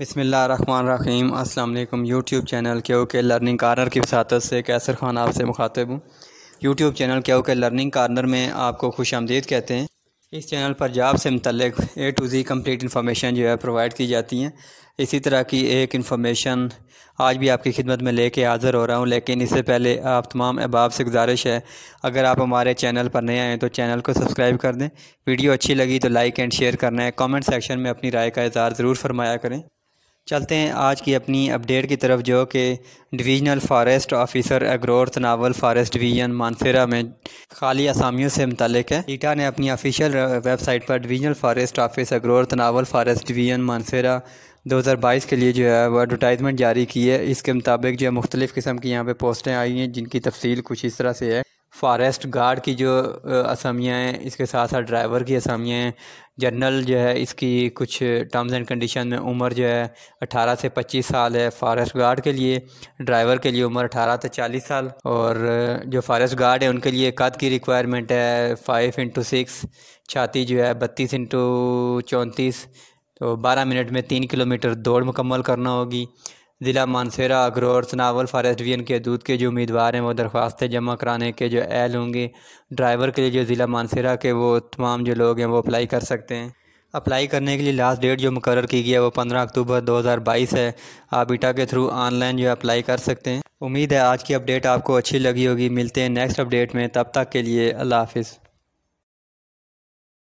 बसमीम अल्लाम YouTube channel के ओके लर्निंग कार्नर की वसात से कैसर खान आपसे मुखातब हूँ यूट्यूब चैनल के ओके लर्निंग कार्नर में आपको खुश आमदीद कहते हैं इस चैनल पर जॉब से मतलब A to Z complete information जो है प्रोवाइड की जाती है इसी तरह की एक इन्फॉर्मेशन आज भी आपकी खिदमत में कर हाज़िर हो रहा हूँ लेकिन इससे पहले आप तमाम अहबाब से गुजारिश है अगर आप हमारे चैनल पर नए आएँ तो चैनल को सब्सक्राइब कर दें वीडियो अच्छी लगी तो लाइक एंड शेयर करना है कॉमेंट सेक्शन में अपनी राय का इजहार ज़रूर फरमाया करें चलते हैं आज की अपनी अपडेट की तरफ जो कि डिवीजनल फॉरेस्ट ऑफिसर अग्रोर नावल फॉरेस्ट डिवीजन मानसेरा में खाली असामियों से मुतलक है ईटा ने अपनी ऑफिशियल वेबसाइट पर डिवीजनल फॉरेस्ट ऑफिस अग्रोर नावल फॉरेस्ट डिवीजन मानसेरा 2022 के लिए जो है वो एडवर्टाइजमेंट जारी की है इसके मुताबिक जो है मुख्तलिफ़ किस्म की यहाँ पर पोस्टें आई हैं जिनकी तफसील कुछ इस तरह से है फॉरेस्ट गार्ड की जो असामियाँ हैं इसके साथ साथ ड्राइवर की असामियाँ हैं जनरल जो है इसकी कुछ टर्म्स एंड कंडीशन में उम्र जो है 18 से 25 साल है फॉरेस्ट गार्ड के लिए ड्राइवर के लिए उम्र 18 से 40 साल और जो फॉरेस्ट गार्ड है उनके लिए कद की रिक्वायरमेंट है फ़ाइव इंटू सिक्स छाती जो है बत्तीस इंटू चौंतीस तो बारह मिनट में तीन किलोमीटर दौड़ मुकम्मल करना होगी ज़िला मानसेरा अखरोर सनावल फारेस्ट डिवीजन के दूध के जो उम्मीदवार हैं वो दरख्वास्तें जमा कराने के जो एल होंगे ड्राइवर के लिए जो ज़िला मानसेरा के वो तमाम जो लोग हैं वो अप्लाई कर सकते हैं अप्लाई करने के लिए लास्ट डेट जो मुकर की गई है वो पंद्रह अक्टूबर दो हज़ार बाईस है आप बीटा के थ्रू ऑनलाइन जो अप्लाई कर सकते हैं उम्मीद है आज की अपडेट आपको अच्छी लगी होगी मिलते हैं नेक्स्ट अपडेट में तब तक के लिए अल्लाह हाफिज़